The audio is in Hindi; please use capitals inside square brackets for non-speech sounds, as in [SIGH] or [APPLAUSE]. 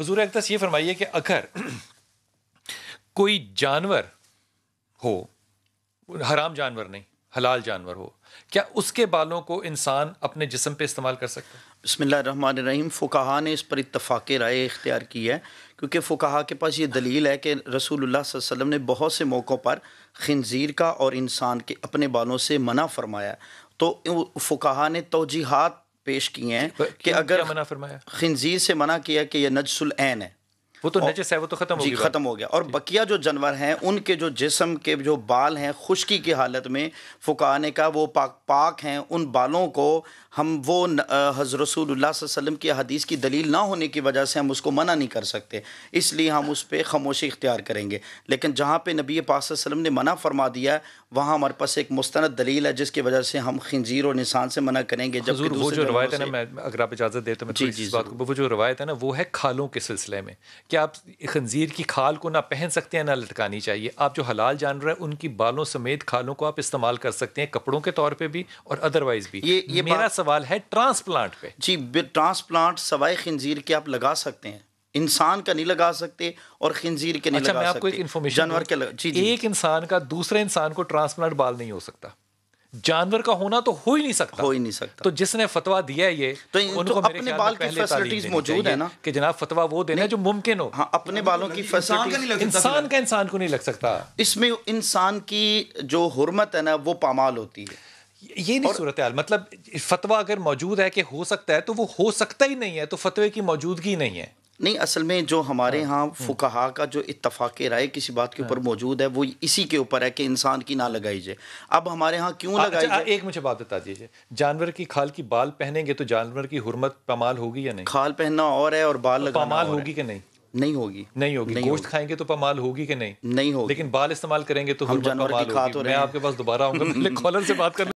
हजूर अकदस ये फरमाइए कि अगर कोई जानवर हो हराम जानवर नहीं हलाल जानवर हो क्या उसके बालों को इंसान अपने जिसम पे इस्तेमाल कर सकता है रहीम फ़ुकाहा ने इस पर इतफ़ाक़ राय इख्तियार की है क्योंकि फ़ुकाहा के पास ये दलील है कि रसूलुल्लाह वसम ने बहुत से मौक़ों पर खनज़ीर का और इंसान के अपने बालों से मना फरमाया तो फ़ुकाहा ने तोजीहत पेश किए हैं कि अगर मना फरमाया खनजीर से मना किया कि यह नजसुल है वो तो नजस है वो तो खत्म हो गया खत्म हो गया और बकिया जो जानवर हैं उनके जो जिसम के जो बाल हैं खुश्की की हालत में फुकाने का वो पाक पाक हैं उन बालों को हम वो हज़र रसूल की हदीस की दलील ना होने की वजह से हम उसको मना नहीं कर सकते इसलिए हम उस पर खामोशी इख्तियार करेंगे लेकिन जहाँ पर नबी पासम ने मना फरमा दिया वहाँ हमारे पास एक मुस्ंद दलील है जिसकी वजह से हम खंजीर और निशान से मना करेंगे जब वो जो रवायत है ना मैं अगर आप इजाज़त देते हैं जी जी बात वो जो रवायत है ना वो है खालों के सिलसिले में कि आप खंजीर की खाल को ना पहन सकते हैं ना लटकानी चाहिए आप जो हलाल जानवर है उनकी बालों समेत खालों को आप इस्तेमाल कर सकते हैं कपड़ों के तौर पर भी और अदरवाइज भी ये, ये मेरा सवाल है ट्रांसप्लांट पे जी ट्रांसप्लांट सवाए खंजीर के आप लगा सकते हैं इंसान का नहीं लगा सकते और खंजीर के नहीं अच्छा, लगा मैं आपको सकते। एक इन्फॉर्मेशन जानवर के एक इंसान का दूसरे इंसान को ट्रांसप्लांट बाल नहीं हो सकता जानवर का होना तो हो ही नहीं सकता हो ही नहीं सकता तो जिसने फतवा दिया है ये तो उनको तो अपने बाल की फैसिलिटीज मौजूद है ना कि जनाब फतवा वो देना जो मुमकिन हो हाँ, अपने बालों की फैसिलिटी इंसान का इंसान को नहीं लग सकता इसमें इंसान की जो हुरमत है ना वो पामाल होती है ये नहीं सूरत हाल मतलब फतवा अगर मौजूद है कि हो सकता है तो वो हो सकता ही नहीं है तो फतवे की मौजूदगी नहीं है नहीं असल में जो हमारे हाँ, यहाँ हाँ। फुकाहा का जो इतफाक़ राय किसी बात के ऊपर हाँ। मौजूद है वो इसी के ऊपर है कि इंसान की ना लगाई जाए अब हमारे यहाँ क्यों लगाई अच्छा, जाए एक मुझे बात बता दीजिए जानवर की खाल की बाल पहनेंगे तो जानवर की हुरमत पमाल होगी या नहीं खाल पहनना और है और बाल लगाना पमाल होगी कि नहीं नहीं होगी नहीं होगी गोश्त खाएंगे तो पमाल होगी कि नहीं नहीं होगी लेकिन बाल इस्तेमाल करेंगे तो हम जानवर की खात हो तो रहे हैं आपके पास दोबारा आऊंगा [LAUGHS] कॉलर से बात करना